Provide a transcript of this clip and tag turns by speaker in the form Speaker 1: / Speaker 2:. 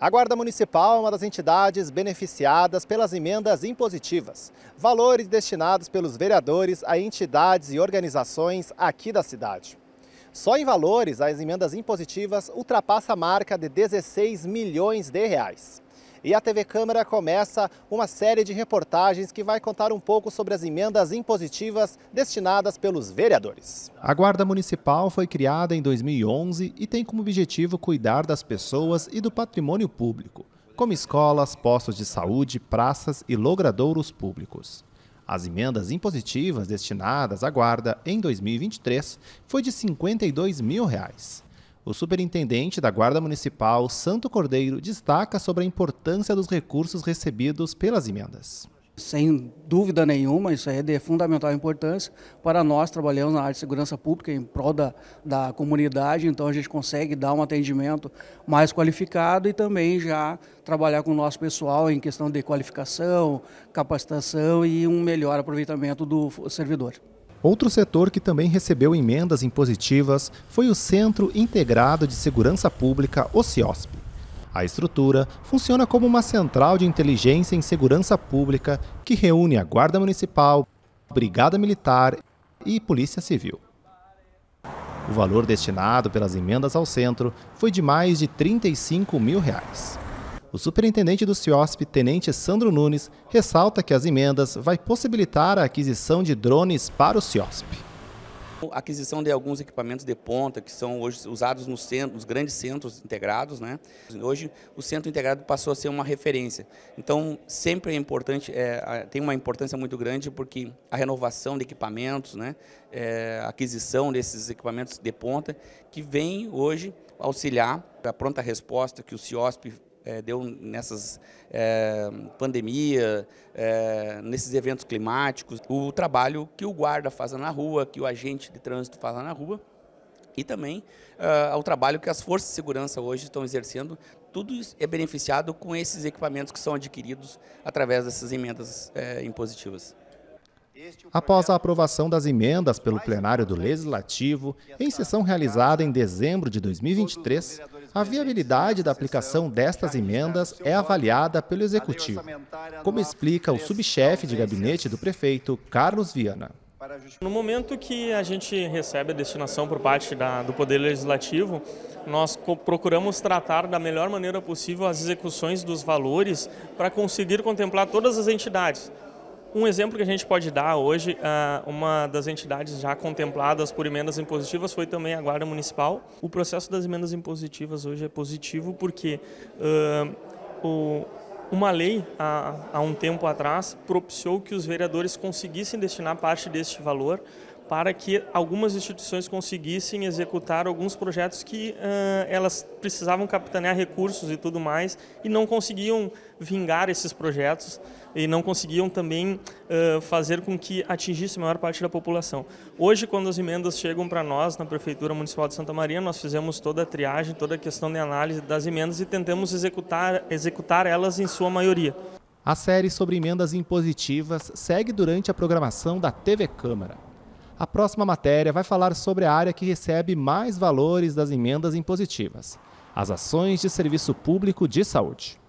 Speaker 1: A Guarda Municipal é uma das entidades beneficiadas pelas emendas impositivas, valores destinados pelos vereadores a entidades e organizações aqui da cidade. Só em valores, as emendas impositivas ultrapassam a marca de 16 milhões de reais. E a TV Câmara começa uma série de reportagens que vai contar um pouco sobre as emendas impositivas destinadas pelos vereadores. A Guarda Municipal foi criada em 2011 e tem como objetivo cuidar das pessoas e do patrimônio público, como escolas, postos de saúde, praças e logradouros públicos. As emendas impositivas destinadas à guarda em 2023 foi de 52 mil reais. O superintendente da Guarda Municipal, Santo Cordeiro, destaca sobre a importância dos recursos recebidos pelas emendas. Sem dúvida nenhuma, isso é de fundamental importância.
Speaker 2: Para nós, trabalhamos na área de segurança pública em prol da, da comunidade, então a gente consegue dar um atendimento mais qualificado e também já trabalhar com o nosso pessoal em questão de qualificação, capacitação e um melhor aproveitamento do servidor.
Speaker 1: Outro setor que também recebeu emendas impositivas foi o Centro Integrado de Segurança Pública, o CIOSP. A estrutura funciona como uma central de inteligência em segurança pública que reúne a Guarda Municipal, Brigada Militar e Polícia Civil. O valor destinado pelas emendas ao centro foi de mais de 35 mil reais o superintendente do CIOSP, tenente Sandro Nunes, ressalta que as emendas vai possibilitar a aquisição de drones para o CIOSP.
Speaker 2: A aquisição de alguns equipamentos de ponta que são hoje usados nos grandes centros integrados. Né? Hoje o centro integrado passou a ser uma referência. Então sempre é importante, é, tem uma importância muito grande porque a renovação de equipamentos, né? É, a aquisição desses equipamentos de ponta que vem hoje auxiliar a pronta resposta que o CIOSP é, deu nessas é, pandemia, é, nesses eventos climáticos, o trabalho que o guarda faz na rua, que o agente de trânsito faz na rua, e também ao trabalho que as forças de segurança hoje estão exercendo. Tudo é beneficiado com esses equipamentos que são adquiridos através dessas emendas é, impositivas.
Speaker 1: Após a aprovação das emendas pelo plenário do Legislativo, em sessão realizada em dezembro de 2023, a viabilidade da aplicação destas emendas é avaliada pelo Executivo, como explica o subchefe de gabinete do prefeito, Carlos Viana.
Speaker 3: No momento que a gente recebe a destinação por parte da, do Poder Legislativo, nós procuramos tratar da melhor maneira possível as execuções dos valores para conseguir contemplar todas as entidades. Um exemplo que a gente pode dar hoje, ah, uma das entidades já contempladas por emendas impositivas foi também a Guarda Municipal. O processo das emendas impositivas hoje é positivo porque ah, uma lei, há um tempo atrás, propiciou que os vereadores conseguissem destinar parte deste valor para que algumas instituições conseguissem executar alguns projetos que uh, elas precisavam capitanear recursos e tudo mais e não conseguiam vingar esses projetos e não conseguiam também uh, fazer com que atingisse a maior parte da população. Hoje, quando as emendas chegam para nós na Prefeitura Municipal de Santa Maria, nós fizemos toda a triagem, toda a questão de análise das emendas e tentamos executar, executar elas em sua maioria.
Speaker 1: A série sobre emendas impositivas segue durante a programação da TV Câmara. A próxima matéria vai falar sobre a área que recebe mais valores das emendas impositivas: as ações de serviço público de saúde.